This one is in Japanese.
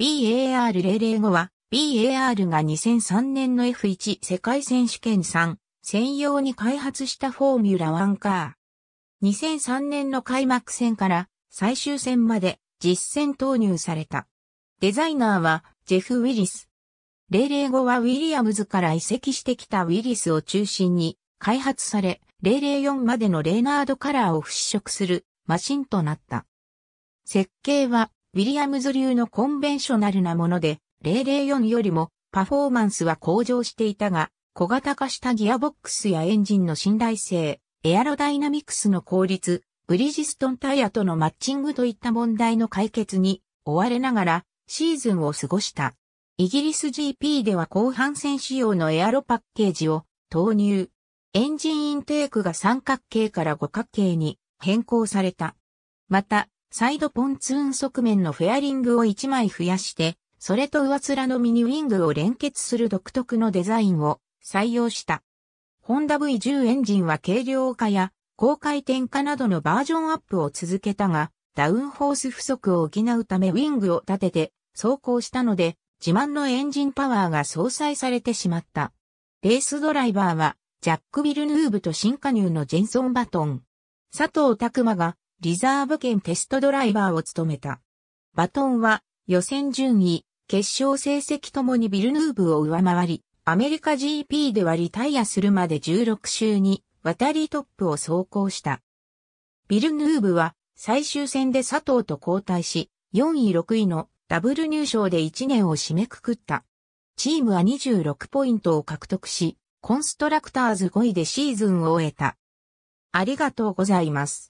BAR005 は BAR が2003年の F1 世界選手権3専用に開発したフォーミュラワンカー。2003年の開幕戦から最終戦まで実戦投入された。デザイナーはジェフ・ウィリス。005はウィリアムズから移籍してきたウィリスを中心に開発され、004までのレーナードカラーを払拭するマシンとなった。設計はウィリアムズ流のコンベンショナルなもので、004よりもパフォーマンスは向上していたが、小型化したギアボックスやエンジンの信頼性、エアロダイナミクスの効率、ブリジストンタイヤとのマッチングといった問題の解決に追われながらシーズンを過ごした。イギリス GP では後半戦仕様のエアロパッケージを投入。エンジンインテークが三角形から五角形に変更された。また、サイドポンツーン側面のフェアリングを1枚増やして、それと上面のミニウィングを連結する独特のデザインを採用した。ホンダ V10 エンジンは軽量化や高回転化などのバージョンアップを続けたが、ダウンホース不足を補うためウィングを立てて走行したので、自慢のエンジンパワーが相殺されてしまった。レースドライバーは、ジャック・ビルヌーブと新加入のジェンソン・バトン。佐藤拓馬がリザーブ兼テストドライバーを務めた。バトンは予選順位、決勝成績ともにビルヌーブを上回り、アメリカ GP ではリタイアするまで16週に渡りトップを走行した。ビルヌーブは最終戦で佐藤と交代し、4位6位のダブル入賞で1年を締めくくった。チームは26ポイントを獲得し、コンストラクターズ5位でシーズンを終えた。ありがとうございます。